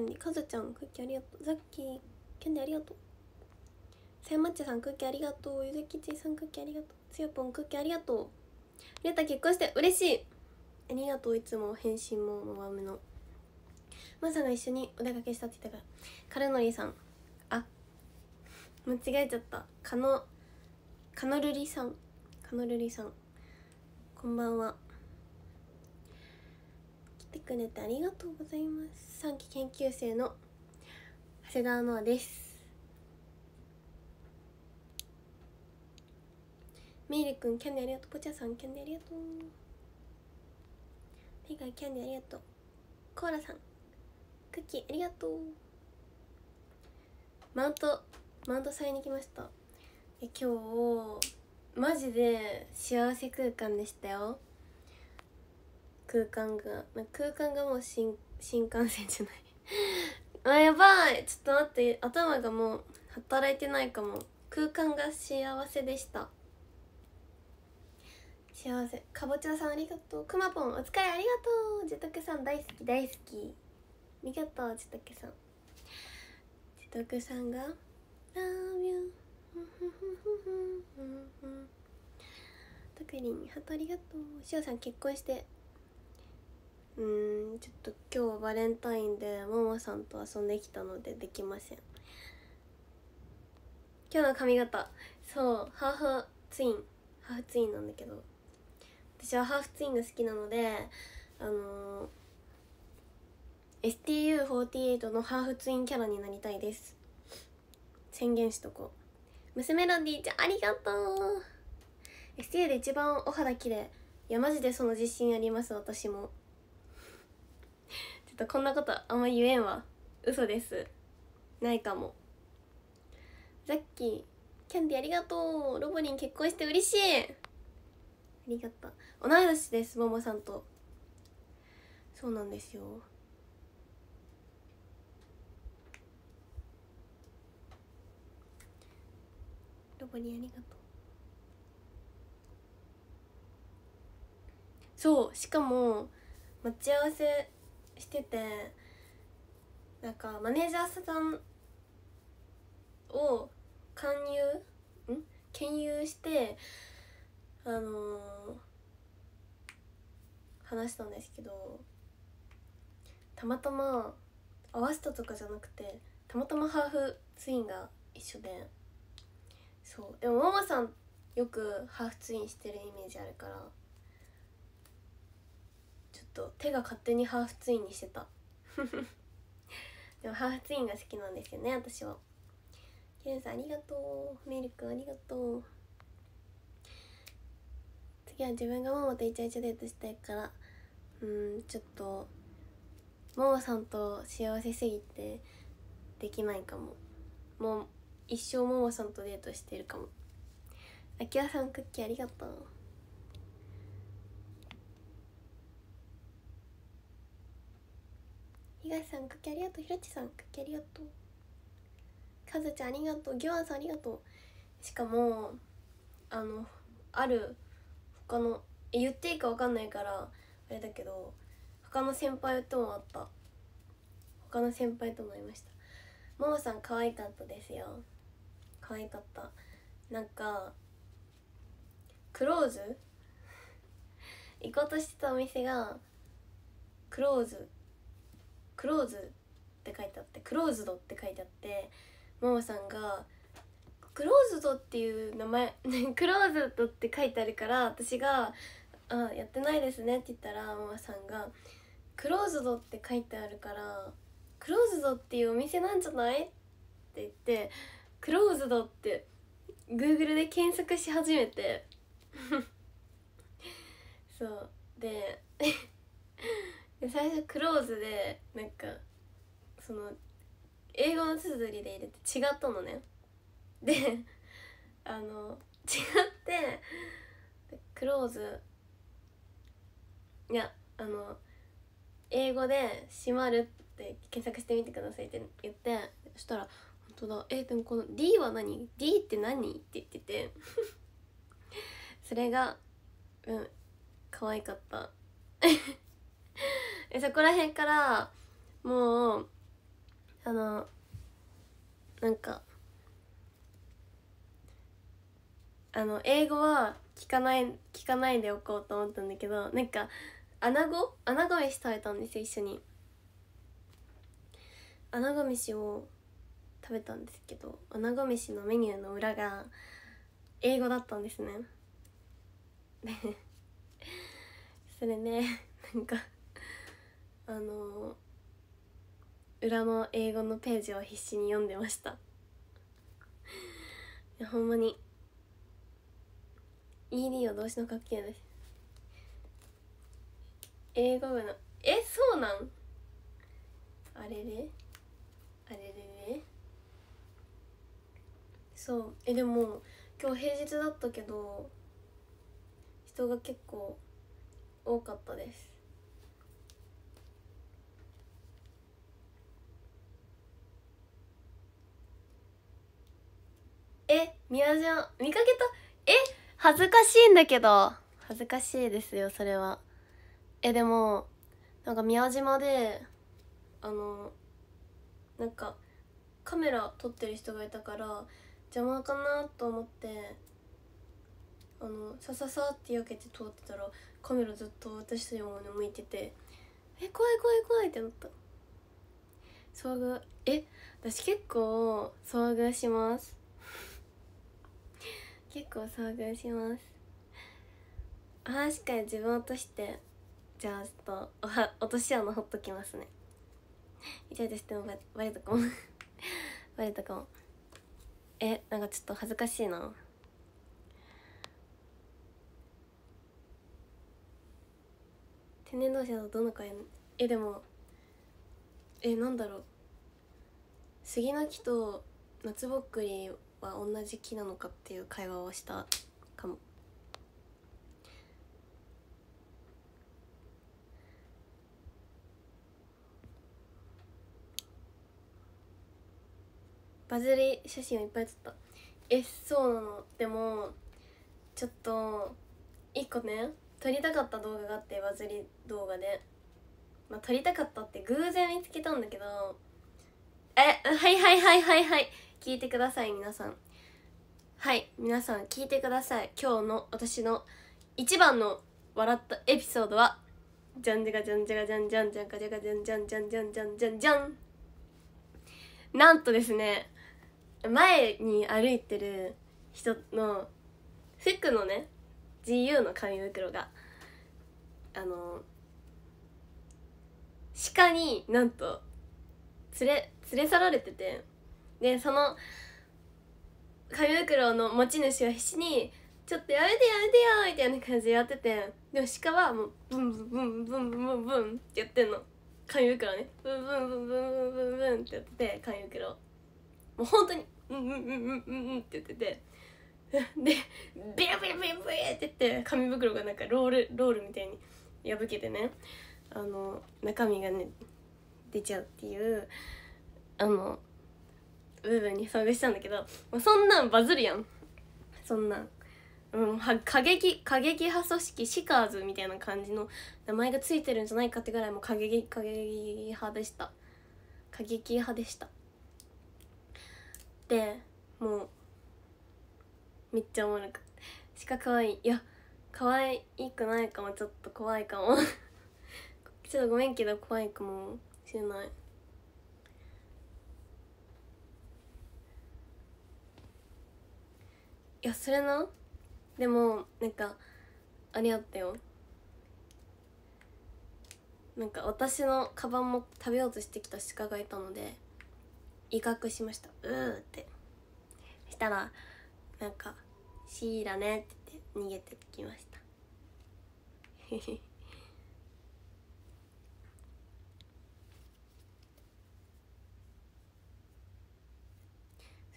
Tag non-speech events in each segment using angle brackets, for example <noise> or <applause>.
ンディカズちゃんクッキーありがとうザッキーキャンディありがとうさやまっちさんクッキーありがとうゆずきちさんクッキーありがとうつよぽんクッキーありがとうりゅうた結婚して嬉しいありがとういつも返信もまばめのまさが一緒にお出かけしたって言ったからカルのりさんあ間違えちゃったカノカノルりさんカノルりさんこんばんはてくれてありがとうございます3期研究生の長谷川真ですメイリ君キャンディありがとうポチャさんキャンディありがとうペガキャンディありがとうコーラさんクッキーありがとうマウントマウントされに来ましたえ今日マジで幸せ空間でしたよ空間が空間がもう新新幹線じゃない <laughs> あやばいちょっと待って頭がもう働いてないかも空間が幸せでした幸せかぼちゃさんありがとうくまぽんお疲れありがとうじとくさん大好き大好きありがとうじとくさんじとくさんが「Love you」「んハートありがとうしおさん結婚してうんちょっと今日はバレンタインでママさんと遊んできたのでできません今日の髪型そうハーフツインハーフツインなんだけど私はハーフツインが好きなのであのー、STU48 のハーフツインキャラになりたいです宣言しとこう娘ロンディちゃんありがとう STU で一番お肌綺麗いやマジでその自信あります私もとこんなことあんま言えんわ嘘ですないかもザッキーキャンディありがとうロボリン結婚して嬉しいありがとう同い年ですももさんとそうなんですよロボリンありがとうそうしかも待ち合わせしててなんかマネージャーさんを勧誘ん兼誘してあのー、話したんですけどたまたま合わせたとかじゃなくてたまたまハーフツインが一緒でそうでもママさんよくハーフツインしてるイメージあるからと手が勝手にハーフツインにしてたでもハーフツインが好きなんですよね私はケンさんありがとうメルクありがとう次は自分がママとイチャイチャデートしたいからうんちょっとももさんと幸せすぎてできないかももう一生ももさんとデートしてるかもあきらさんクッキーありがとう東さんかッありがとうひろちさんかッありがとうかずちゃんありがとうぎょあんさんありがとうしかもあのある他の言っていいか分かんないからあれだけど他の先輩とも会った他の先輩とも会いましたももさん可愛かったですよ可愛かったなんかクローズ <laughs> 行こうとしてたお店がクローズクローズって書いてあってクローズドって書いてあってママさんがクローズドっていう名前 <laughs> クローズドって書いてあるから私が「あやってないですね」って言ったらママさんが「クローズドって書いてあるからクローズドっていうお店なんじゃない?」って言って「クローズド」ってグーグルで検索し始めて <laughs> そうで <laughs> 最初クローズでなんかその英語の綴りで入れて違ったのねであの違ってクローズいやあの英語で「閉まる」って検索してみてくださいって言ってそしたら「本当だえでもこの D は何 ?D って何?」って言っててそれがうん可愛かったそこら辺からもうあのなんかあの英語は聞かない聞かないでおこうと思ったんだけどなんか穴子穴子飯食べたんですよ一緒に穴子飯を食べたんですけど穴子飯のメニューの裏が英語だったんですね <laughs> それねなんかあの裏の英語のページを必死に読んでましたいやほんまに ED は動詞の格形です英語部のえそうなんあれれあれれれそうえでも今日平日だったけど人が結構多かったですえみわじゃん見かけたえ恥ずかしいんだけど恥ずかしいですよそれはえでもなんか宮島であのなんかカメラ撮ってる人がいたから邪魔かなと思ってあのさささって避けて通ってたらカメラずっと私の方に向いててえ怖い怖い怖いってなった遭遇え私結構遭遇します結構遭遇しますあ確かに自分落としてじゃあちょっとお落とし穴ほっときますねイチャイチャしてもバレたかもバレたかも <laughs> えなんかちょっと恥ずかしいな天然同士だとどのかえでもえなんだろう杉の木と夏ぼっくりは同じ木なのかっていう会話をしたかも。バズり写真をいっぱい撮ったえそうなのでもちょっと一個ね撮りたかった動画があってバズり動画で、まあ、撮りたかったって偶然見つけたんだけどえはいはいはいはいはい聞いてください皆さんはい皆さん聞いてください今日の私の一番の笑ったエピソードはじゃんじゃがじゃんじゃがじゃんじゃんじゃんじゃじゃんじゃんじゃんじゃんじゃんじゃんじゃんなんとですね前に歩いてる人の服のね GU の紙袋があの鹿になんと連れ連れ去られててでその紙袋の持ち主は必死に「ちょっとやめてやめてよ」みたいな感じでやっててでも鹿はもうブンブンブンブンブンブンってやってんの紙袋ねブンブンブンブンブンブンブンってやってて紙袋もう本当に「うんうんうんうんうん」って言ってて。でビュビュビュビュって言って紙袋がなんかロールロールみたいに破けてねあの中身がね出ちゃうっていうあの部分に遭遇したんだけど、そんなんバズるやんそんなんうん、は過激過激派組織シカーズみたいな感じの名前がついてるんじゃないかってぐらいもう過激過激派でした過激派でしたでもうめっちゃおもろくしかわいいいや可愛くないかもちょっと怖いかも <laughs> ちょっとごめんけど怖いかもしれないいやそれなでもなんかあれあったよなんか私のカバンも食べようとしてきた鹿がいたので威嚇しました「うー」ってそしたらなんか「シーラね」って言って逃げてきましたそうい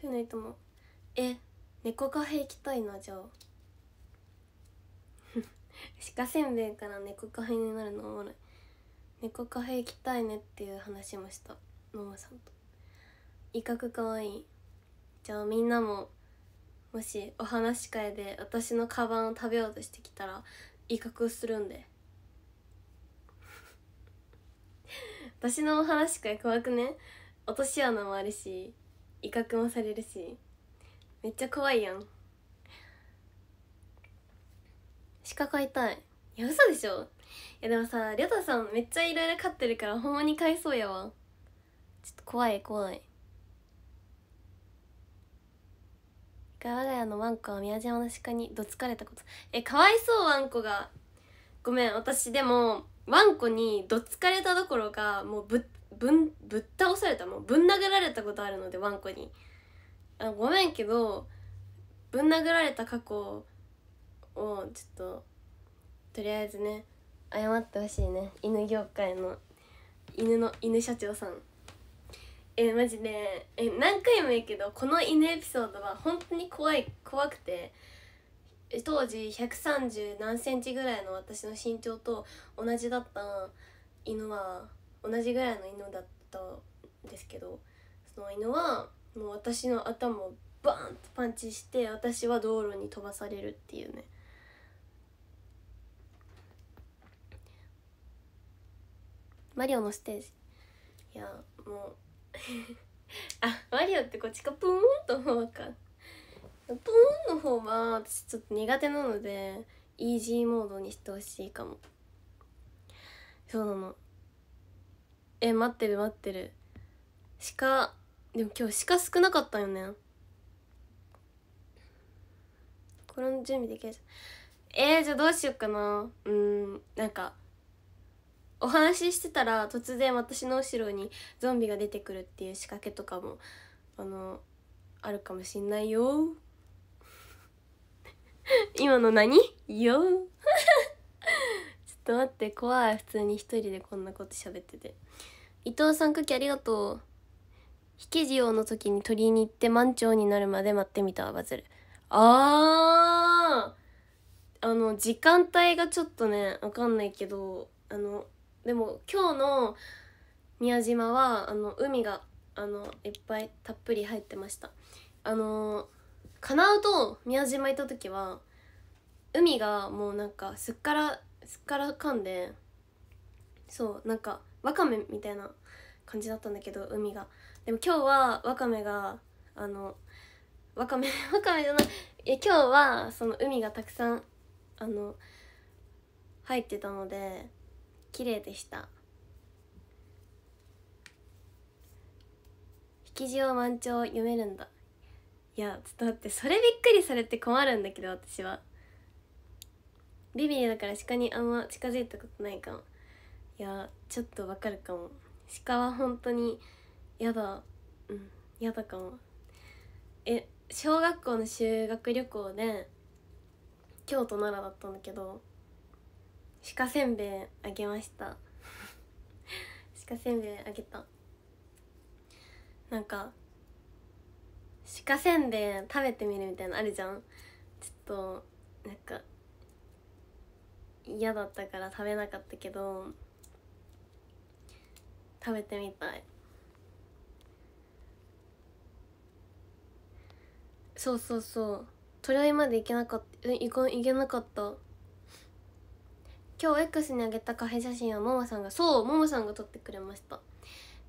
うのいいと思うえ猫カフェ行きたいなじゃあ鹿せんべいから猫カフェになるのおもろい猫カフェ行きたいねっていう話もしたママさんと威嚇かわいいじゃあみんなももしお話し会で私のカバンを食べようとしてきたら威嚇するんで私のお話し会怖くね落とし穴もあるし威嚇もされるしめっちゃ怖いやん鹿飼いたいいや嘘でしょいやでもさりょたさんめっちゃいろいろ飼ってるからほんまに飼いそうやわちょっと怖い怖い我が家のワンコは宮島の鹿にどつかれたことえかわいそうワンコがごめん私でもワンコにどつかれたどころかもうぶぶんぶっ倒されたもうぶん殴られたことあるのでワンコにあごめんけどぶん殴られた過去をちょっととりあえずね謝ってほしいね犬業界の犬の犬社長さんえマジでえ何回も言うけどこの犬エピソードは本当に怖い怖くて当時130何センチぐらいの私の身長と同じだった犬は同じぐらいの犬だったんですけどその犬はもう私の頭をバーンとパンチして私は道路に飛ばされるっていうねマリオのステージいやもう <laughs> あマリオってこっちかプーンと思うかプーンの方は私ちょっと苦手なのでイージーモードにしてほしいかもそうなのえ待ってる待ってる鹿でも今日鹿少なかったよねこれの準備できるじゃえー、じゃあどうしようかなうんなんかお話ししてたら突然私の後ろにゾンビが出てくるっていう仕掛けとかもあのあるかもしんないよ今の何よちょっと待って怖い普通に一人でこんなこと喋ってて伊藤さんかきありがとう引き地をの時に取りに行って満潮になるまで待ってみたバズるあーあの時間帯がちょっとね分かんないけどあのでも今日の宮島はあの海があのいっぱいたっぷり入ってましたあの金うと宮島行った時は海がもうなんかすっからすっからかんでそうなんかわかめみたいな感じだったんだけど海がでも今日はわかめがあのわかめわかめじゃないい今日はその海がたくさんあの入ってたので綺麗でした引き潮満潮読めるんだいやちょっと待ってそれびっくりされて困るんだけど私はビビリだから鹿にあんま近づいたことないかもいやちょっとわかるかも鹿は本当にやだうんやだかもえ小学校の修学旅行で京都奈良だったんだけど鹿せんべいあげました <laughs> 鹿せんべいあげたなんか鹿せんべい食べてみるみたいなのあるじゃんちょっとなんか嫌だったから食べなかったけど食べてみたいそうそうそう取り合まで行けなかった行けなかった今日 X にあげたカフェ写真はももさんがそうももさんが撮ってくれました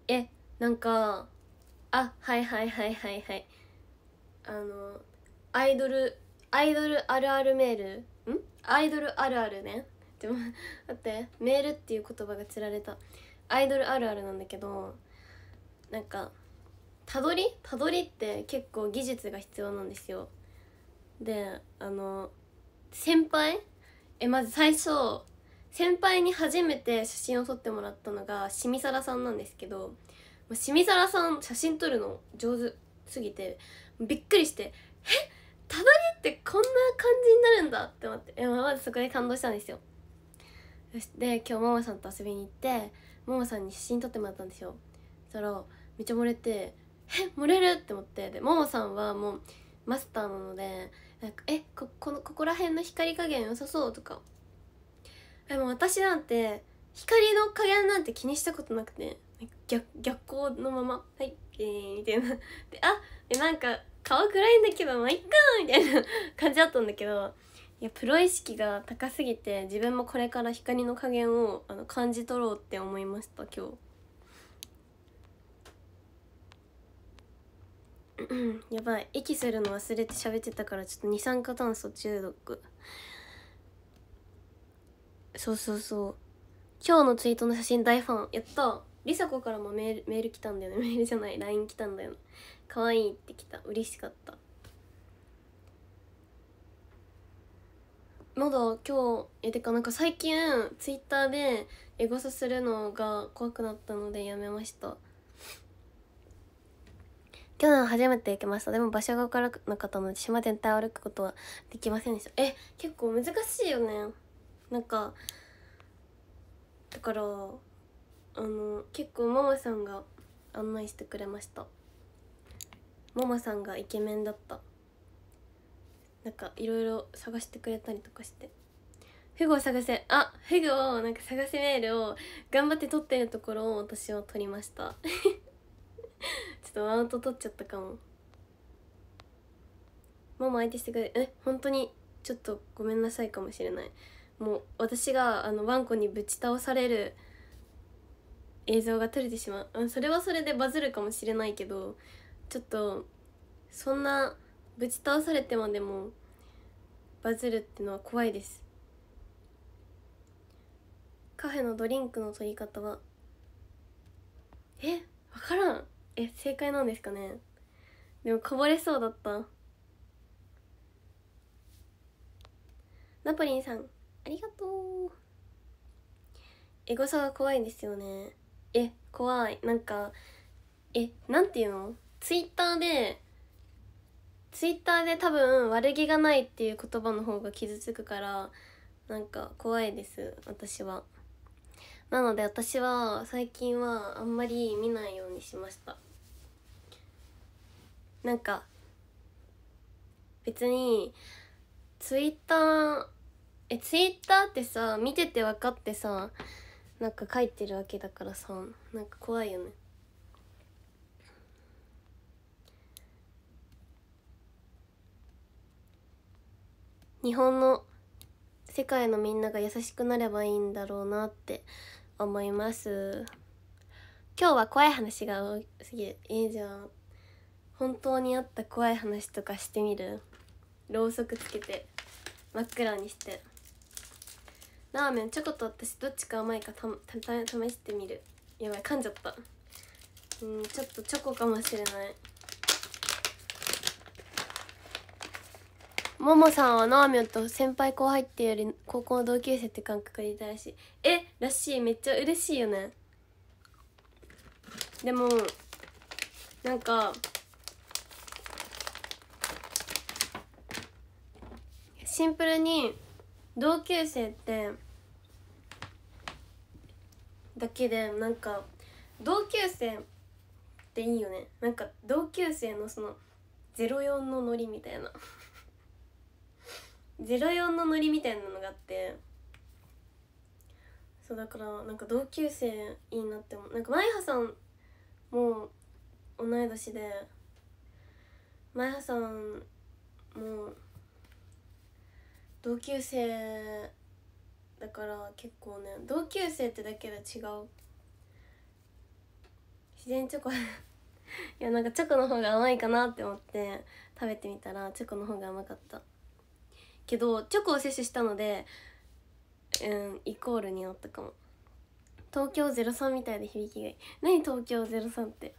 えなんかあはいはいはいはいはいあのアイドルアイドルあるあるメールんアイドルあるあるねでも待ってメールっていう言葉がつられたアイドルあるあるなんだけどなんかたどりたどりって結構技術が必要なんですよであの先輩えまず最初先輩に初めて写真を撮ってもらったのがしみさらさんなんですけどしみさらさん写真撮るの上手すぎてびっくりして「えたどりってこんな感じになるんだ」って思ってえまずそこで感動したんですよで今日ももさんと遊びに行ってももさんに写真撮ってもらったんですよそしたらめっちゃ漏れてえ <laughs> 盛れるって思ってでももさんはもうマスターなのでなんかえここのここら辺の光加減良さそうとかでも私なんて光の加減なんて気にしたことなくて逆逆光のまま「はいえー」みたいなであえなんか顔暗いんだけどまあいっかみたいな <laughs> 感じだったんだけどいやプロ意識が高すぎて自分もこれから光の加減をあの感じ取ろうって思いました今日。やばい息するの忘れて喋ってたからちょっと二酸化炭素中毒そうそうそう今日のツイートの写真大ファンやったりさこからもメールメール来たんだよねメールじゃない LINE 来たんだよね可愛いって来た嬉しかったまだ今日えてかなんか最近ツイッターでエゴサするのが怖くなったのでやめました去年初めて行きましたでも場所が分からなかったので島全体を歩くことはできませんでしたえ結構難しいよねなんかだからあの結構ママさんが案内してくれましたママさんがイケメンだったなんかいろいろ探してくれたりとかしてフグを探せあフグをなんか探せメールを頑張って撮ってるところを私は撮りました <laughs> ちょっとマウント取っちゃったかももも相手してくれえ本当にちょっとごめんなさいかもしれないもう私があのワンコにぶち倒される映像が撮れてしまうそれはそれでバズるかもしれないけどちょっとそんなぶち倒されてまでもバズるってのは怖いですカフェのドリンクの取り方はえ分からんえ正解なんですかねでもこぼれそうだったナポリンさんありがとうエゴサが怖いですよねえ怖いなんかえなんていうのツイッターでツイッターで多分悪気がないっていう言葉の方が傷つくからなんか怖いです私はなので私は最近はあんまり見ないようにしましたなんか別にツイッターえツイッターってさ見てて分かってさなんか書いてるわけだからさなんか怖いよね日本の世界のみんなが優しくなればいいんだろうなって思います今日は怖い話が多すぎるいいじゃん本当にあった怖い話とかしてみるろうそくつけて真っ暗にしてラーメンチョコと私どっちか甘いかたたた試してみるやばい噛んじゃったうんちょっとチョコかもしれないももさんはラーメンと先輩後輩っていうより高校同級生って感覚でいたらしいえらしいめっちゃ嬉しいよねでもなんかシンプルに同級生ってだけでなんか同級生っていいよねなんか同級生のその04のノリみたいな04 <laughs> のノリみたいなのがあってそうだからなんか同級生いいなって思うなんか舞葉さんも同い年で舞葉さんも同級生だから結構ね同級生ってだけで違う自然チョコ <laughs> いやなんかチョコの方が甘いかなって思って食べてみたらチョコの方が甘かったけどチョコを摂取したのでうんイコールになったかも東京03みたいで響きがいい何東京03って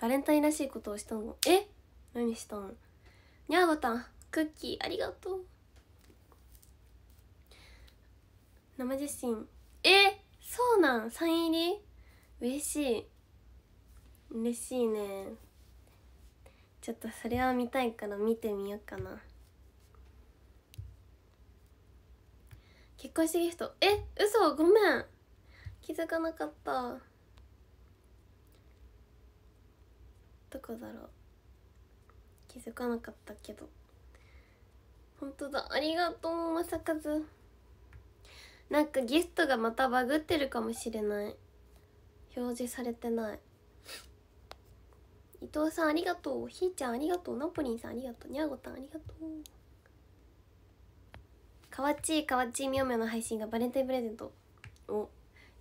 バレンタインらしいことをしたのえ何したのにゃーごたんクッキーありがとう生自身えそうなんサイン入り嬉しい嬉しいねちょっとそれは見たいから見てみようかな結婚式てギフトえ嘘ごめん気づかなかったどこだろう気づかなかったけど本当だありがとうまさかずなんかゲストがまたバグってるかもしれない表示されてない伊藤さんありがとうひーちゃんありがとうナポリンさんありがとうにゃごたんありがとうかわちいかわちいみょみょの配信がバレンタインプレゼントお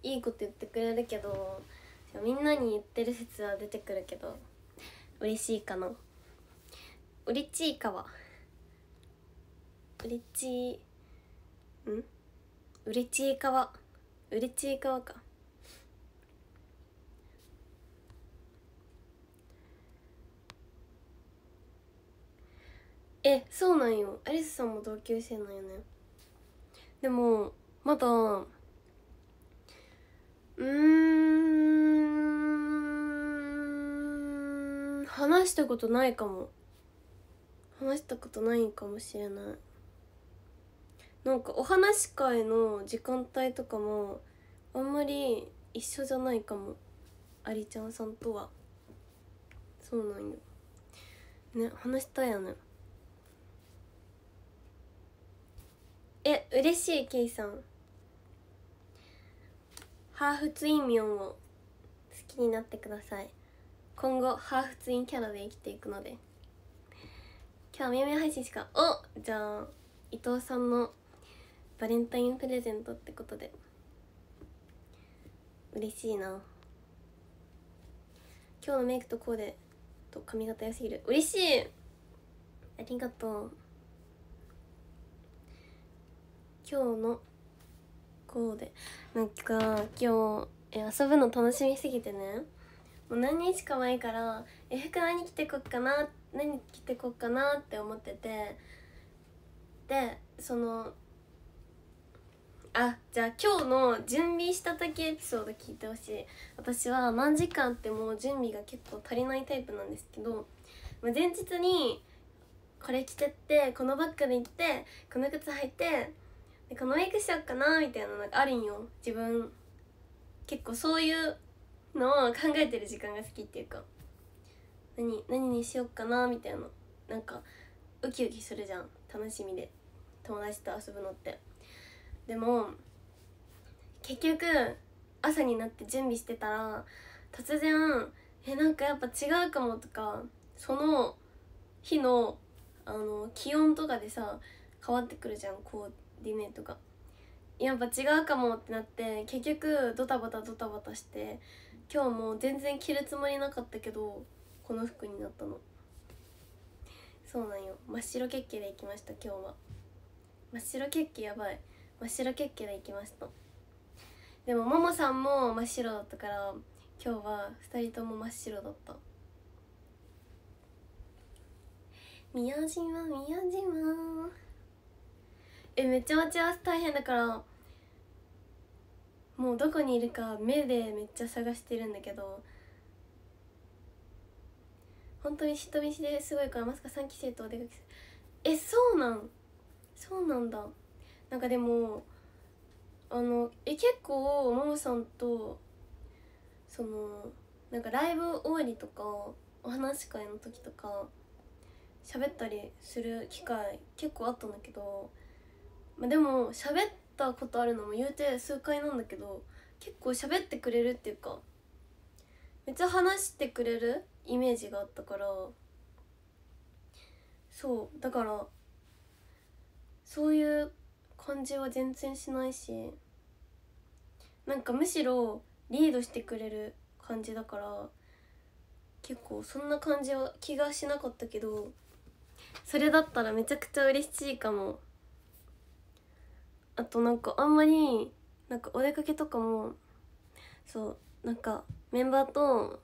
いいこと言ってくれるけどみんなに言ってる説は出てくるけど嬉しいかなうれちいかわうれちいうんうれちいかわうれちいかわかえそうなんよアリスさんも同級生なんよねでもまだうん話したことないかも話したことないんかもしれないなんかお話し会の時間帯とかもあんまり一緒じゃないかもありちゃんさんとはそうなんよね話したいよねえ嬉しいケイさんハーフツインミョンを好きになってください今後ハーフツインキャラで生きていくので今日はみやみや配信しかおじゃあ伊藤さんのバレンタインプレゼントってことで嬉しいな今日のメイクとコーデと髪型良すぎる嬉しいありがとう今日のコーデなんか今日遊ぶの楽しみすぎてねもう何日か前からえ服何着てこっかなって何着てこっかなって思っててでそのあじゃあ今日の準備した時エピソード聞いてほしい私は何時間ってもう準備が結構足りないタイプなんですけど、ま前日にこれ着てってこのバッグで行ってこの靴履いてでこのメイクしよっかなみたいなのがあるんよ自分結構そういうのを考えてる時間が好きっていうか何何にしよっかなみたいななんかウキウキするじゃん楽しみで友達と遊ぶのってでも結局朝になって準備してたら突然えなんかやっぱ違うかもとかその日のあの気温とかでさ変わってくるじゃんコーディネートがやっぱ違うかもってなって結局ドタバタドタバタして今日も全然着るつもりなかったけどこの服になったのそうなんよ真っ白結球で行きました今日は真っ白血球やばい真っ白結球で行きましたでもももさんも真っ白だったから今日は2人とも真っ白だった宮島宮島えめっちゃ待ち合わせ大変だからもうどこにいるか目でめっちゃ探してるんだけど本当に人見知りすごいからまさか3期生とお出かけするえそうなんそうなんだなんかでもあのえ結構ももさんとそのなんかライブ終わりとかお話し会の時とか喋ったりする機会結構あったんだけど、まあ、でも喋ったことあるのも言うて数回なんだけど結構喋ってくれるっていうかめっちゃ話してくれるイメージがあったからそうだからそういう感じは全然しないしなんかむしろリードしてくれる感じだから結構そんな感じは気がしなかったけどそれだったらめちゃくちゃ嬉しいかもあとなんかあんまりなんかお出かけとかもそうなんかメンバーと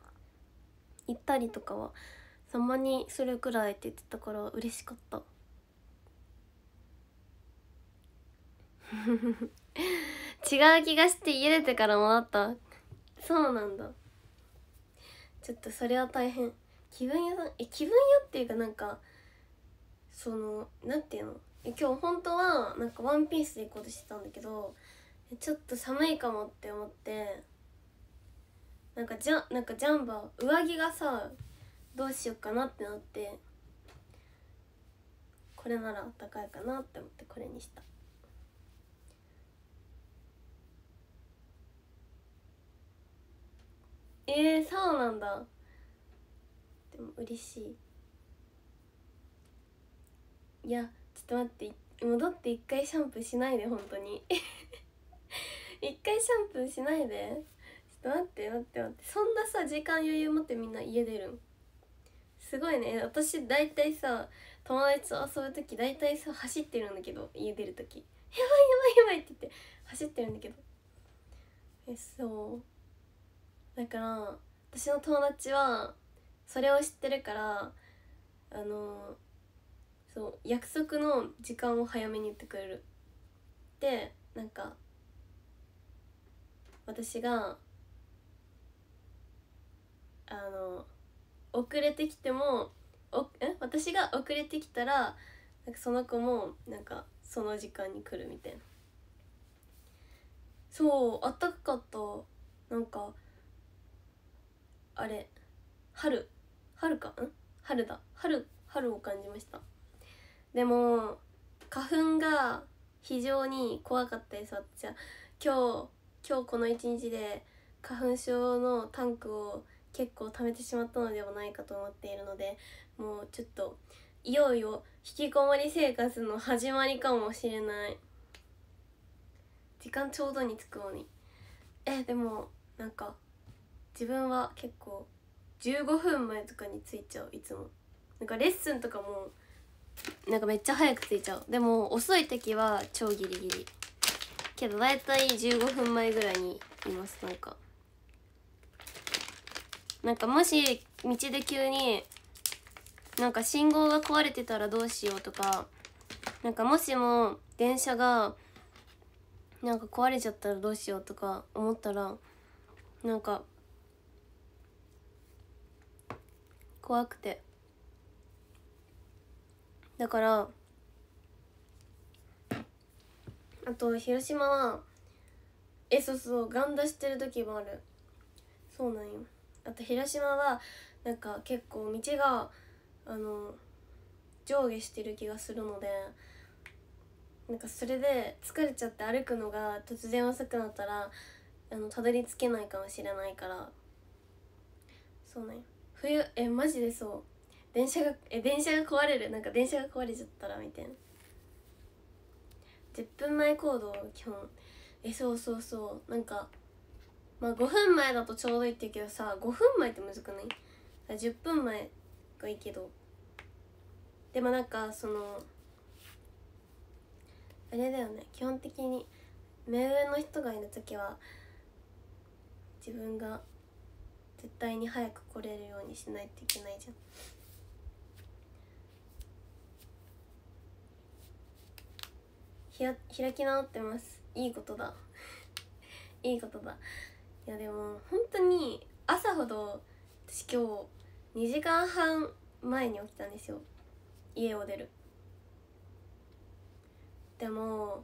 行ったりとかはたまにするくらいって言ってたから嬉しかった違う気がして家出てからもらったそうなんだちょっとそれは大変気分屋さんえ気分屋っていうかなんかそのなんていうの今日本当はなんかワンピースで行こうとしてたんだけどちょっと寒いかもって思ってなんかじゃなんかジャンバー上着がさどうしようかなってなってこれならあったかいかなって思ってこれにしたえー、そうなんだでも嬉しいいやちょっと待って戻って一回シャンプーしないで本当に <laughs> 一回シャンプーしないでと待って待って待ってそんなさ時間余裕持ってみんな家出るんすごいね私大体さ友達と遊ぶ時大体さ走ってるんだけど家出る時やばいやばいやばいって言って走ってるんだけどえそうだから私の友達はそれを知ってるからあのそう約束の時間を早めに言ってくれるでなんか私があの遅れてきてもおえ私が遅れてきたらなんかその子もなんかその時間に来るみたいなそうあったかかったなんかあれ春春かん春だ春春を感じましたでも花粉が非常に怖かったです私は今日今日この一日で花粉症のタンクを結構貯めてしまったのではないかと思っているのでもうちょっといよいよ引きこもり生活の始まりかもしれない時間ちょうどに着くのにえでもなんか自分は結構15分前とかに着いちゃういつもなんかレッスンとかもなんかめっちゃ早く着いちゃうでも遅い時は超ギリギリけど大体15分前ぐらいにいますなんかなんかもし道で急になんか信号が壊れてたらどうしようとかなんかもしも電車がなんか壊れちゃったらどうしようとか思ったらなんか怖くてだからあと広島はえそうそうガン出してる時もあるそうなんよあと広島はなんか結構道があの上下してる気がするのでなんかそれで疲れちゃって歩くのが突然遅くなったらあのたどり着けないかもしれないからそうね冬えマジでそう電車がえ電車が壊れるなんか電車が壊れちゃったらみたいな10分前行動基本えそうそうそうなんかまあ5分前だとちょうどいいって言うけどさ5分前ってむずくない ?10 分前がいいけどでもなんかそのあれだよね基本的に目上の人がいる時は自分が絶対に早く来れるようにしないといけないじゃん。ひ開き直ってますいいことだ <laughs> いいことだいやでも本当に朝ほど私今日2時間半前に起きたんですよ家を出るでも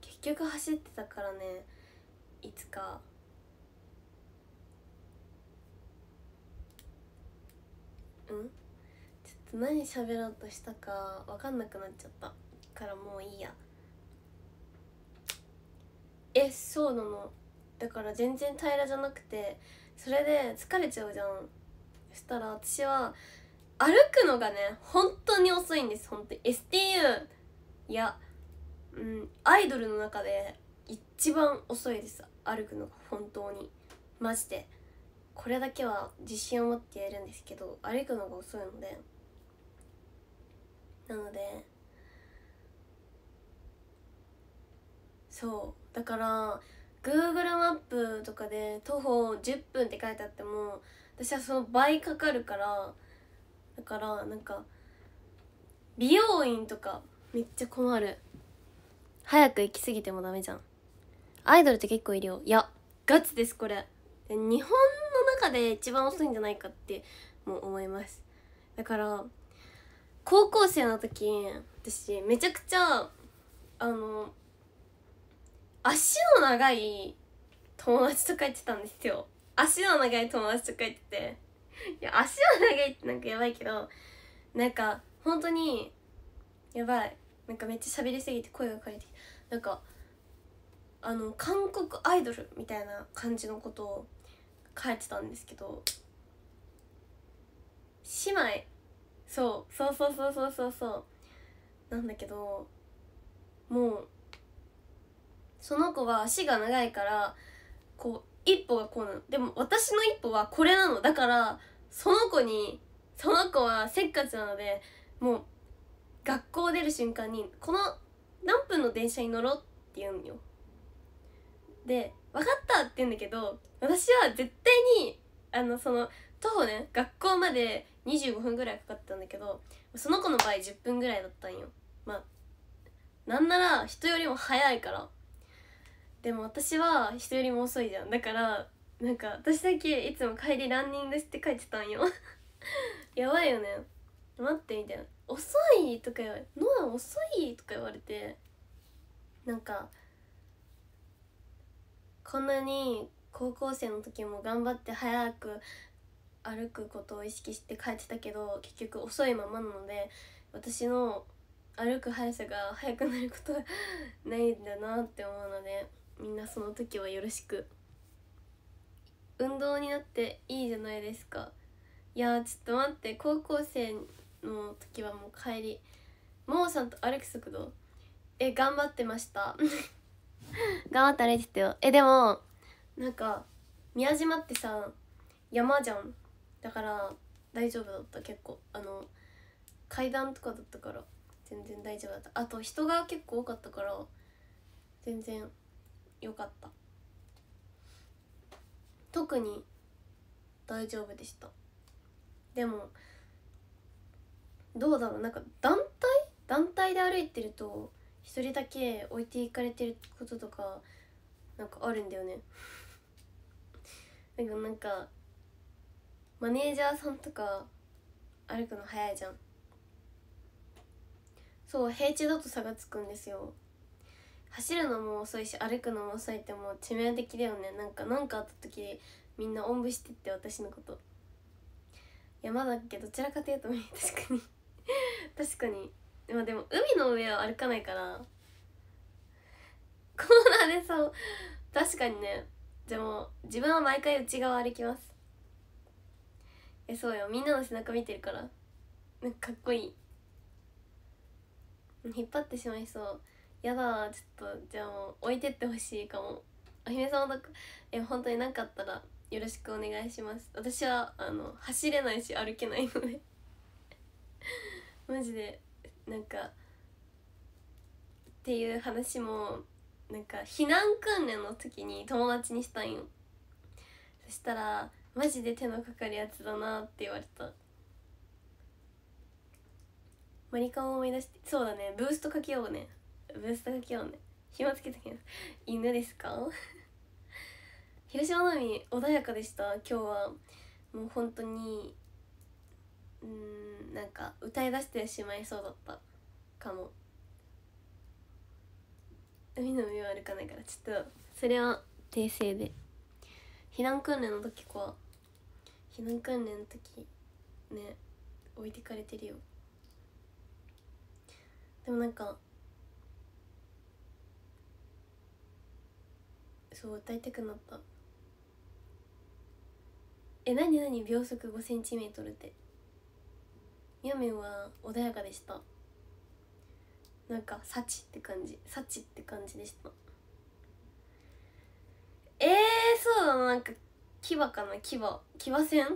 結局走ってたからねいつかうんちょっと何喋ろうとしたか分かんなくなっちゃったからもういいやえそうなのだから全然平らじゃなくてそれで疲れちゃうじゃんそしたら私は歩くのがね本当に遅いんです本当に STU いやうんアイドルの中で一番遅いです歩くのが本当にマジでこれだけは自信を持ってやるんですけど歩くのが遅いのでなのでそうだから Google マップとかで徒歩10分って書いてあっても私はその倍かかるからだからなんか美容院とかめっちゃ困る早く行き過ぎてもダメじゃんアイドルって結構いるよいやガチですこれ日本の中で一番遅いんじゃないかっても思いますだから高校生の時私めちゃくちゃあの足の長い友達とか言ってたんですよ足の長い友達とか言ってていや足の長いってなんかやばいけどなんか本当にやばいなんかめっちゃ喋りすぎて声が枯れてなんかあの韓国アイドルみたいな感じのことを書いてたんですけど姉妹そうそうそうそうそうそうそうなんだけどもうその子は足が長いからこう一歩がこうなのでも私の一歩はこれなのだからその子にその子はせっかちなのでもう学校出る瞬間に「この何分の電車に乗ろう」って言うのよ。で「分かった!」って言うんだけど私は絶対にあのその徒歩ね学校まで25分ぐらいかかったんだけどその子の場合10分ぐらいだったんよ。まあなんなら人よりも早いからでも私は人よりも遅いじゃんだからなんか私だけいつも帰りランニングして帰ってたんよ <laughs> やばいよね待ってみたいな「遅い!」とか言われ「ノア遅い!」とか言われてなんかこんなに高校生の時も頑張って早く歩くことを意識して帰ってたけど結局遅いままなので私の歩く速さが速くなることはないんだなって思うので。みんなその時はよろしく運動になっていいじゃないですかいやちょっと待って高校生の時はもう帰りもーさんと歩く速度え頑張ってました <laughs> 頑張って歩いてたよえでもなんか宮島ってさ山じゃんだから大丈夫だった結構あの階段とかだったから全然大丈夫だったあと人が結構多かったから全然よかった特に大丈夫でしたでもどうだろうなんか団体団体で歩いてると一人だけ置いていかれてることとかなんかあるんだよねなんかなんかマネージャーさんとか歩くの早いじゃんそう平地だと差がつくんですよ走るのも遅いし歩くのも遅いってもう致命的だよねなんか何かあった時みんなおんぶしてって私のこと山だっけどちらかというと確かに <laughs> 確かにまあでも海の上は歩かないからこうなれそう確かにねでも自分は毎回内側歩きますえそうよみんなの背中見てるからなんかかっこいい引っ張ってしまいそうやだちょっとじゃあもう置いてってほしいかもお姫様とかえ本当になかったらよろしくお願いします私はあの走れないし歩けないのでマジでなんかっていう話もなんか避難訓練の時に友達にしたんよそしたらマジで手のかかるやつだなって言われたマリカンを思い出してそうだねブーストかけようねブースター今日ね暇つけてきます犬ですか <laughs> 広島の海穏やかでした今日はもう本当にうんなんか歌い出してしまいそうだったかも海の上は歩かないからちょっとそれは訂正で避難訓練の時は避難訓練の時ね置いてかれてるよでもなんかそう歌いたくなったえなになに秒速 5cm ってみやめんは穏やかでしたなんか幸って感じ幸って感じでしたえー、そうだななんか牙かな牙騎馬戦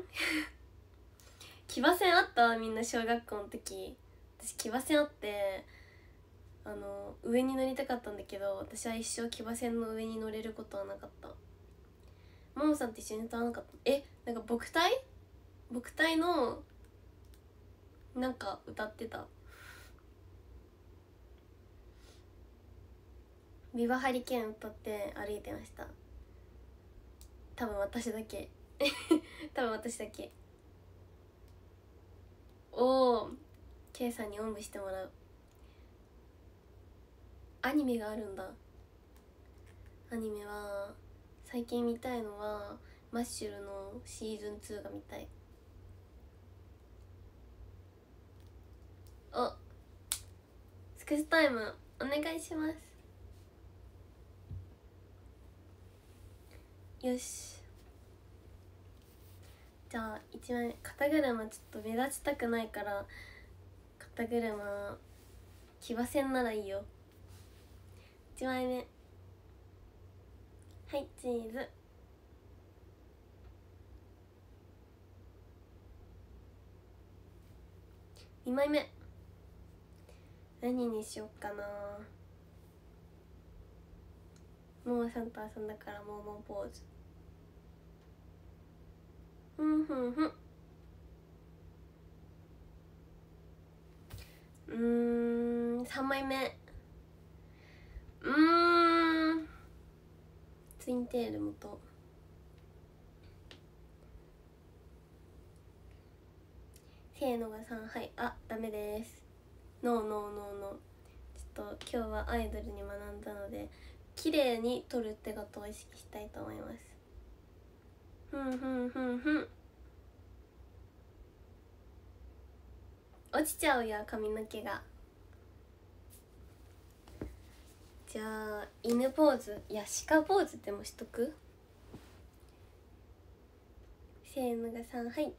騎馬戦あったみんな小学校の時私騎馬戦あってあの上に乗りたかったんだけど私は一生騎馬戦の上に乗れることはなかったももさんと一緒に歌わなかったえなんか牧隊牧隊のなんか歌ってた「ビバハリケーン」歌って歩いてました多分私だけ <laughs> 多分私だけおお K さんにおんぶしてもらうアニメがあるんだアニメは最近見たいのはマッシュルのシーズン2が見たいおスクスタイムお願いしますよしじゃあ一番肩車ちょっと目立ちたくないから肩車騎馬戦ならいいよ1枚目はいチーズ2枚目何にしよっかなもうサンタさんだからもうもうポーズふんふんふんうん3枚目ツインテール元せーのがんはいあダメですノーノーノーノーちょっと今日はアイドルに学んだので綺麗に撮るってことを意識したいと思いますふんふんふんふん落ちちゃうよ髪の毛が。じゃあ犬ポーズいや鹿ポーズでもしとくせーのがさんはい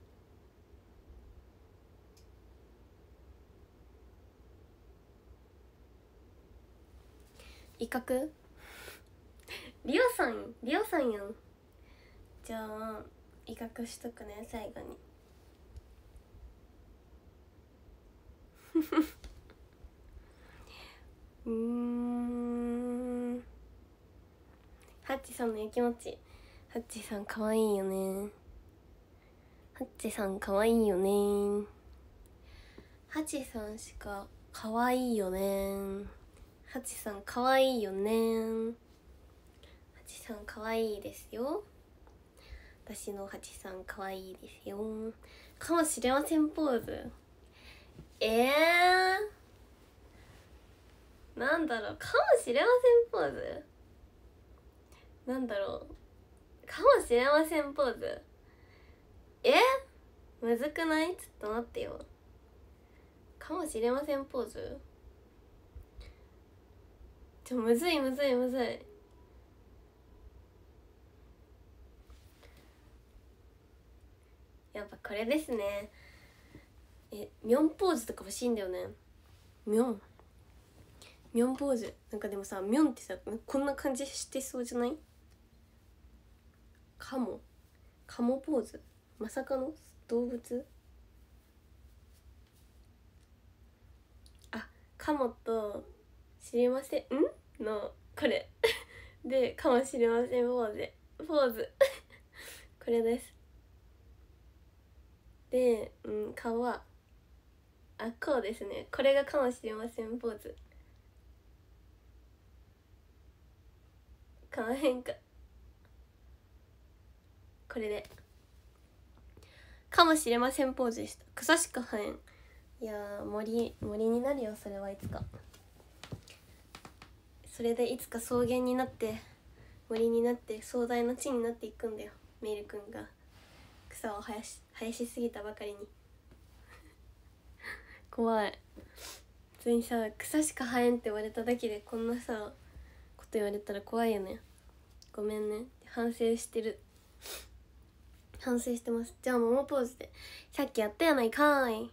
威嚇リオさんリオさんやんじゃあ威嚇しとくね最後にフフフうんハッチさんのやきもちハッチさんかわいいよねハッチさんかわいいよねハチさんしかかわいいよねハチさんかわいいよねハチさんかわいいですよ私のハチさんかわいいですよかもしれませんポーズええーなんだろうかもしれませんポーズなんだろうかもしれませんポーズえむずくないちょっと待ってよかもしれませんポーズちょむずいむずいむずいやっぱこれですねえミョンポーズとか欲しいんだよねミョンミョンポーズなんかでもさミョンってさこんな感じしてそうじゃないカモカモポーズまさかの動物あカモと知りませんんのこれでかもしれませんポーズポーズ <laughs> これですで、うん、顔はあこうですねこれがかもしれませんポーズ買わへんかこれでかもしれませんポーズでした草しか生えんいや森森になるよそれはいつかそれでいつか草原になって森になって壮大な地になっていくんだよメイル君が草を生やし生やしすぎたばかりに <laughs> 怖い普通にさ草しか生えんって言われただけでこんなさと言われたら怖いよねごめんね反省してる反省してますじゃあ桃ポーズでさっきやったやないかーい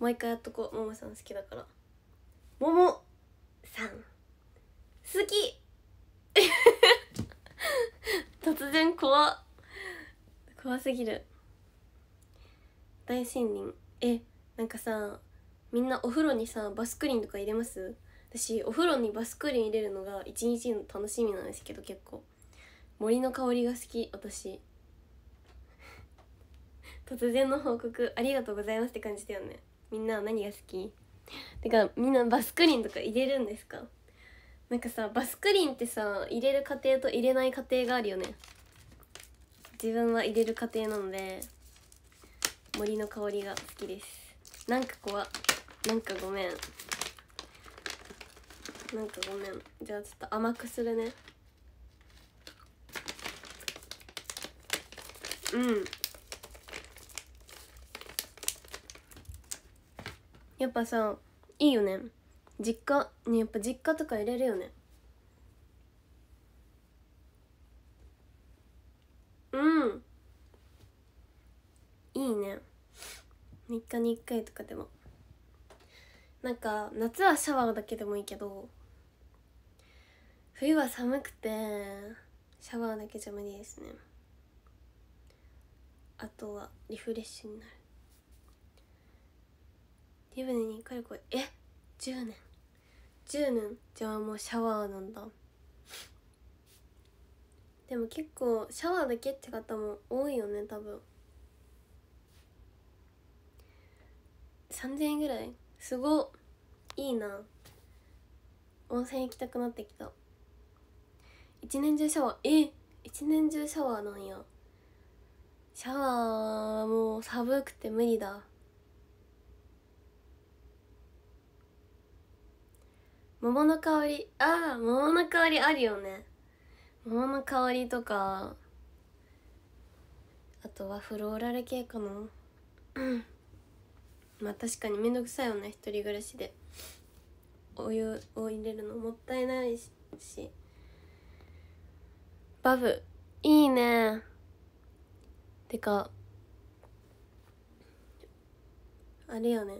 一回やっとこうももさん好きだからももさん好き <laughs> 突然怖怖すぎる大森林えなんかさみんなお風呂にさバスクリーンとか入れます私お風呂にバスクリーン入れるのが一日の楽しみなんですけど結構森の香りが好き私 <laughs> 突然の報告ありがとうございますって感じだよねみんなは何が好きてかみんなバスクリーンとか入れるんですかなんかさバスクリーンってさ入れる過程と入れない過程があるよね自分は入れる過程なので森の香りが好きですなんか怖なんかごめんなんかごめんじゃあちょっと甘くするねうんやっぱさいいよね実家にやっぱ実家とか入れるよねうんいいね3日に1回とかでもなんか夏はシャワーだけでもいいけど冬は寒くてシャワーだけじゃ無理ですねあとはリフレッシュになるブネにかれこれえ10年10年じゃあもうシャワーなんだでも結構シャワーだけって方も多いよね多分3000円ぐらいすごいいな温泉行きたくなってきた一年中シャワーえ一年中シャワーなんやシャワーもう寒くて無理だ桃の香りああ桃の香りあるよね桃の香りとかあとはフローラル系かなまあ確かにめんどくさいよね一人暮らしでお湯を入れるのもったいないしバブいいねてかあれよね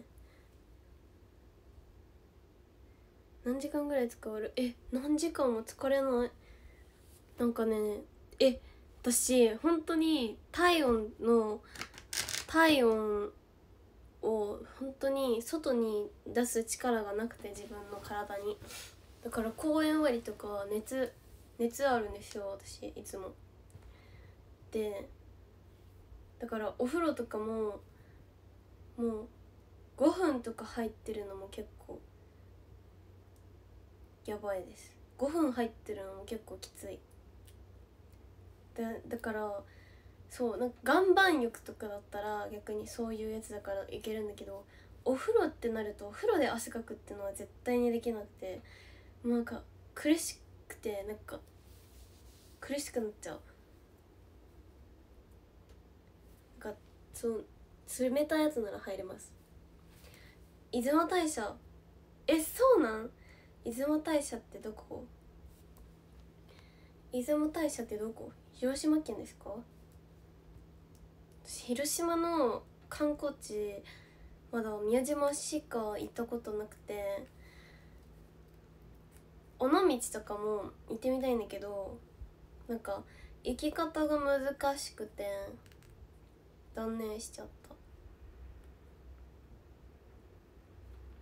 何時間ぐらい使わるえ何時間も疲れないなんかねえ私本当に体温の体温を本当に外に出す力がなくて自分の体にだから公演終わりとか熱熱あるんですよ私いつもでだからお風呂とかももう5分とか入ってるのも結構やばいです5分入ってるのも結構きついだだからそうなんか岩盤浴とかだったら逆にそういうやつだからいけるんだけどお風呂ってなるとお風呂で汗かくっていうのは絶対にできなくてもうなんか苦しくてなんか苦しくなっちゃうなんかそう冷たいやつなら入れます出雲大社えそうなん出雲大社ってどこ出雲大社ってどこ広島県ですか広島の観光地まだ宮島しか行ったことなくて尾道とかも行ってみたいんだけどなんか行き方が難しくて断念しちゃっ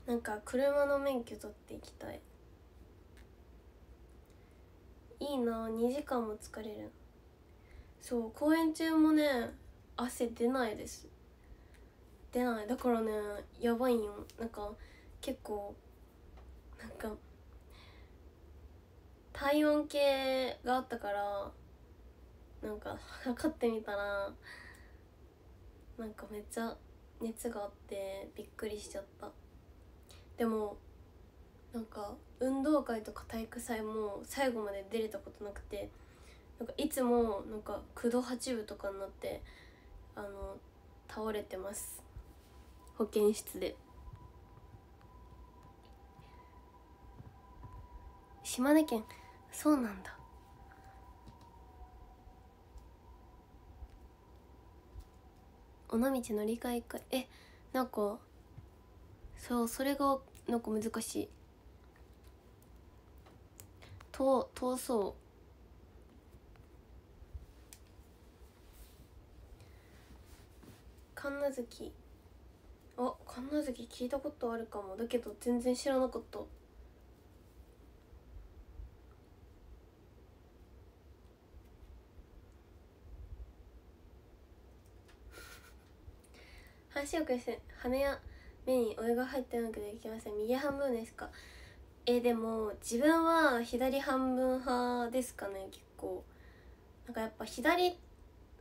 たなんか車の免許取っていきたいいいな2時間も疲れるそう公演中もね汗出ないです出ないだからねやばいよなんか結構なんか体温計があったからなんか測ってみたらなんかめっちゃ熱があってびっくりしちゃったでもなんか運動会とか体育祭も最後まで出れたことなくてなんかいつもなんか9度8分とかになってあの倒れてます保健室で島根県そうなんだ尾道乗り換えかえなんかそうそれがなんか難しいと通そう神奈月あ神奈月聞いたことあるかもだけど全然知らなかった足くして羽や目にお湯が入ってなくなできません右半分ですかえでも自分は左半分派ですかね結構なんかやっぱ左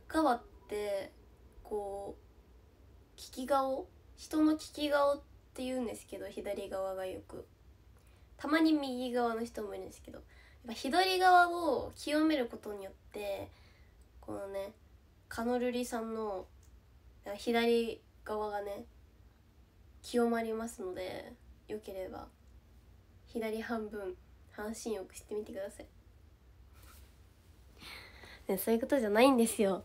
側ってこう聞き顔人の聞き顔って言うんですけど左側がよくたまに右側の人もいるんですけどやっぱ左側を清めることによってこのねカノルリさんの左側がね清まりますのでよければ左半分半身浴してみてください、ね、そういうことじゃないんですよ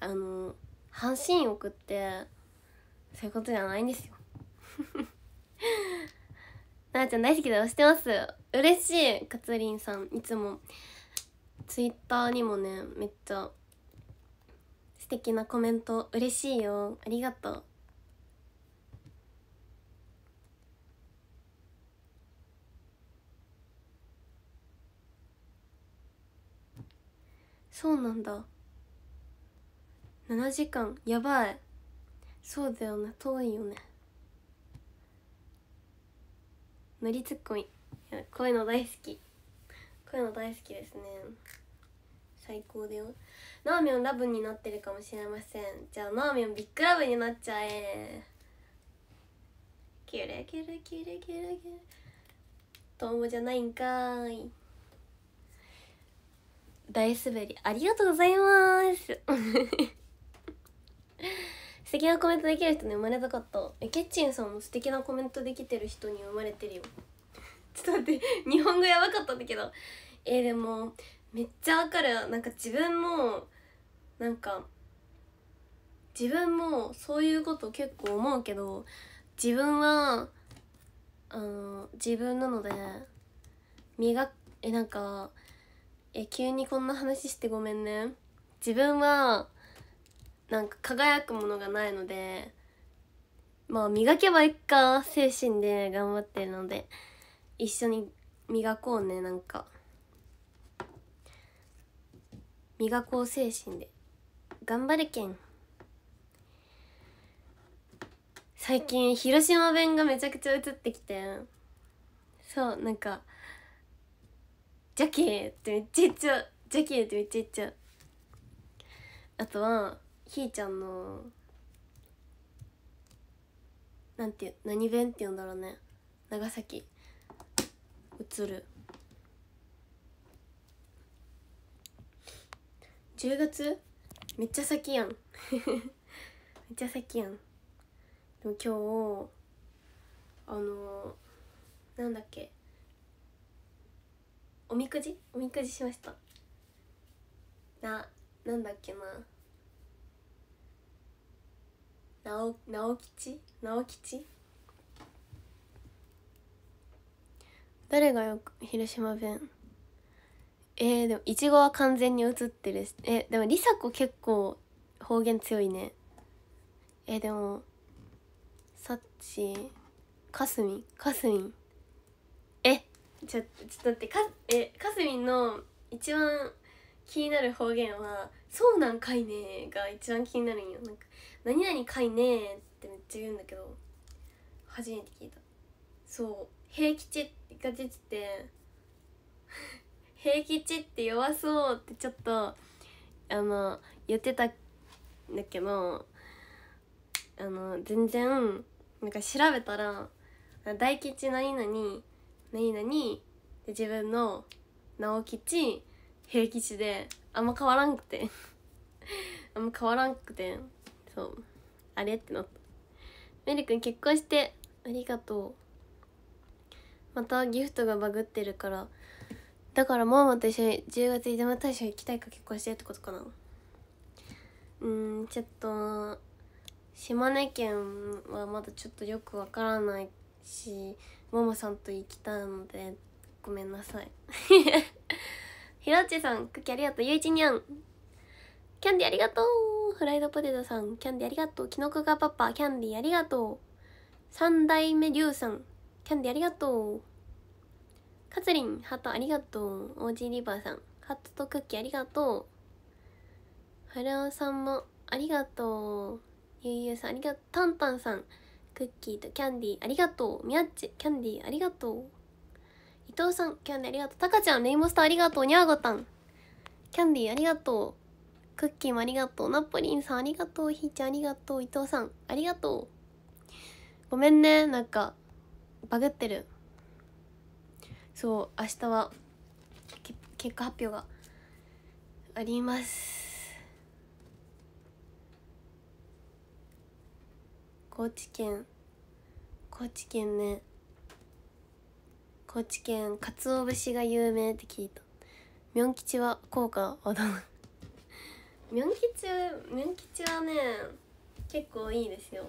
あの半身浴ってそういうことじゃないんですよ <laughs> なあちゃん大好きだよしてます嬉しいかつりんさんいつもツイッターにもねめっちゃ素敵なコメント嬉しいよありがとうそうなんだ7時間やばいそうだよね遠いよね乗りツッコミこういうの大好きこういうの大好きですね最高だよナーミョンラブになってるかもしれませんじゃあナーミョンビッグラブになっちゃえキュレキュレキュレキュレキュレトンボじゃないんかーい大滑りありがとうございます <laughs> 素敵なコメントできる人に生まれたかったえケッチンさんも素敵なコメントできてる人に生まれてるよちょっと待って日本語やばかったんだけどえー、でもめっちゃわかるなんか自分もなんか自分もそういうこと結構思うけど自分はあの自分なので磨えなんかえ急にこんな話してごめんね自分はなんか輝くものがないのでまあ磨けばいっか精神で頑張ってるので一緒に磨こうねなんか。磨こう精神で頑張れけん最近広島弁がめちゃくちゃ映ってきてそうなんか「ジャケー」ってめっちゃ言っちゃう「ジャケー」ってめっちゃ言っちゃうあとはひーちゃんのなんて何弁って言うんだろうね長崎映る10月めっちゃ先やん <laughs> めっちゃ先やんでも今日あのー、なんだっけおみくじおみくじしましたななんだっけな直直吉直吉誰がよく広島弁えー、でもいちごは完全に映ってるしえでも梨紗子結構方言強いねえー、でもさっちかすみんかすみんえちょちょっと待ってかえかすみんの一番気になる方言は「そうなんかいね」が一番気になるんよなんか「何々かいね」ってめっちゃ言うんだけど初めて聞いたそう平吉が出てて平吉って弱そうってちょっとあの言ってたんだけどあの全然なんか調べたら大吉何々何々で自分の直吉平吉であんま変わらんくて <laughs> あんま変わらんくてそうあれってなったメリ君結婚してありがとうまたギフトがバグってるからだからママと一緒に10月出雲大社行きたいか結婚してってことかなうんちょっと島根県はまだちょっとよくわからないしママさんと行きたいのでごめんなさい <laughs> ひろちさんクッキーありがとうゆいちにゃんキャンディーありがとうフライドポテトさんキャンディーありがとうきのこがパパキャンディーありがとう三代目りゅうさんキャンディーありがとうカツリンハートありがとうジーリバーさんハットとクッキーありがとうはるおさんもありがとうゆうゆうさんありがとうたんたんさんクッキーとキャンディーありがとうみやっちキャンディーありがとう伊藤さんキャンディーありがとうたかちゃんレイモスターありがとうにゃーごたんキャンディーありがとうクッキーもありがとうナポリンさんありがとうひーちゃんありがとう伊藤さんありがとうごめんねなんかバグってるそう明日は結果発表があります高知県高知県ね高知県鰹節が有名って聞いたみょん吉は効果はどうみょ <laughs> 吉み吉はね結構いいですよ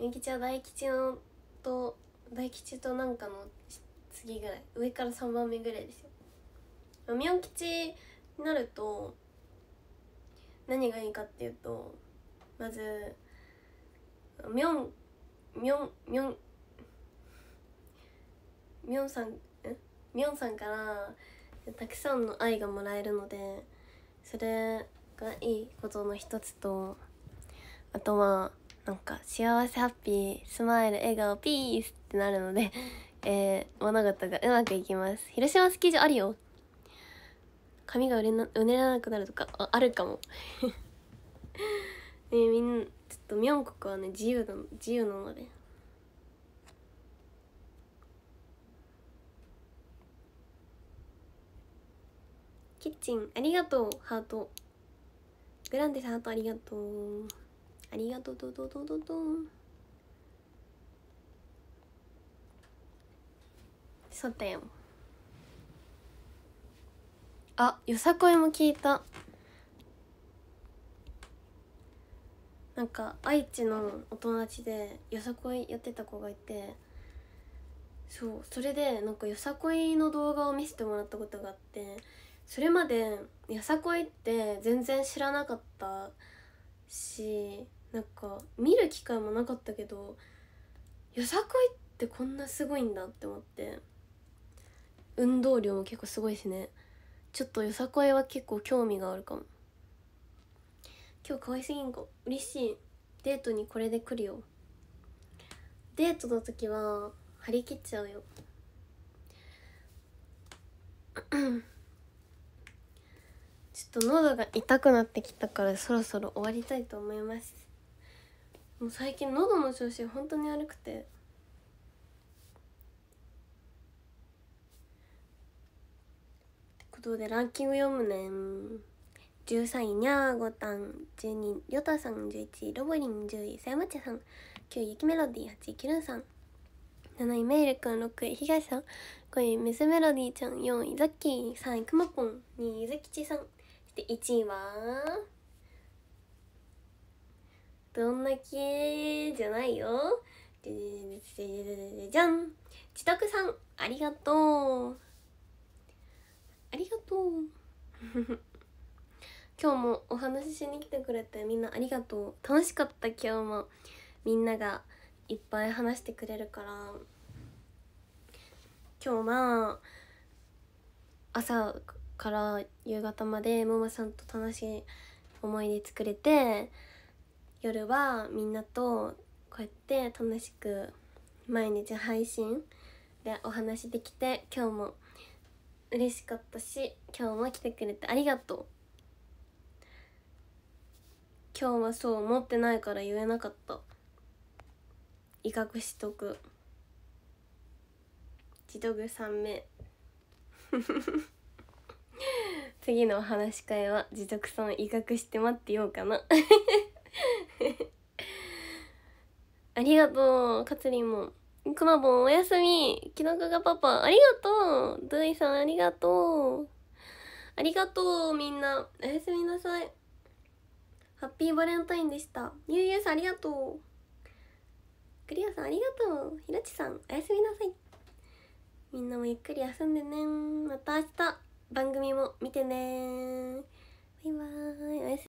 みょん吉は大吉のと大吉となんかの次ぐらい上から3番目ぐらいですよミョン吉になると何がいいかっていうとまずミョンミョンミョンミョンさんミョンさんからたくさんの愛がもらえるのでそれがいいことの一つとあとはなんか幸せハッピースマイル笑顔ピースってなるのでえー、物事がうまくいきます広島スキー場あるよ髪がうねなうねらなくなるとかああるかも <laughs> ねみんなちょっとミョンコクはね自由な自由なのでキッチンありがとうハートグランデさんハートありがとうありがとうどどどどどん書店あよさこいも聞いたなんか愛知のお友達でよさこいやってた子がいてそうそれでなんかよさこいの動画を見せてもらったことがあってそれまでよさこいって全然知らなかったしなんか見る機会もなかったけどよさこいってこんなすごいんだって思って運動量も結構すごいしねちょっとよさこいは結構興味があるかも今日可愛すぎんか嬉しいデートにこれで来るよデートの時は張り切っちゃうよ <clears throat> ちょっと喉が痛くなってきたからそろそろ終わりたいと思いますもう最近喉の調子ほんとに悪くてことでランキング読むねん13位にゃーごたん12位よたさん11位ロボリン10位さやまちさん9位ゆきメロディー8位きるんさん7位めいルくん6位東さん5位メスメロディーちゃん4位ザッキー3位くまぽん2位ゆずきちさんそして1位はどんだけじゃないよじゃじゃじゃじゃじゃじゃんちとくさんありがとうありがとう <laughs> 今日もお話ししに来てくれてみんなありがとう楽しかった今日もみんながいっぱい話してくれるから今日は朝から夕方までママさんと楽しい思い出作れて夜はみんなとこうやって楽しく毎日配信でお話できて今日も嬉しかったし今日も来てくれてありがとう今日はそう思ってないから言えなかった威嚇しとく自動具3名 <laughs> 次のお話し会は持続さん威嚇して待ってようかな <laughs> ありがとうかつりんもくまぼんおやすみきのこがパパありがとうドゥイさんありがとうありがとうみんなおやすみなさいハッピーバレンタインでしたゆうゆうさんありがとうクリアさんありがとうひらちさんおやすみなさいみんなもゆっくり休んでねまた明日番組も見てねバイバーイおやすみ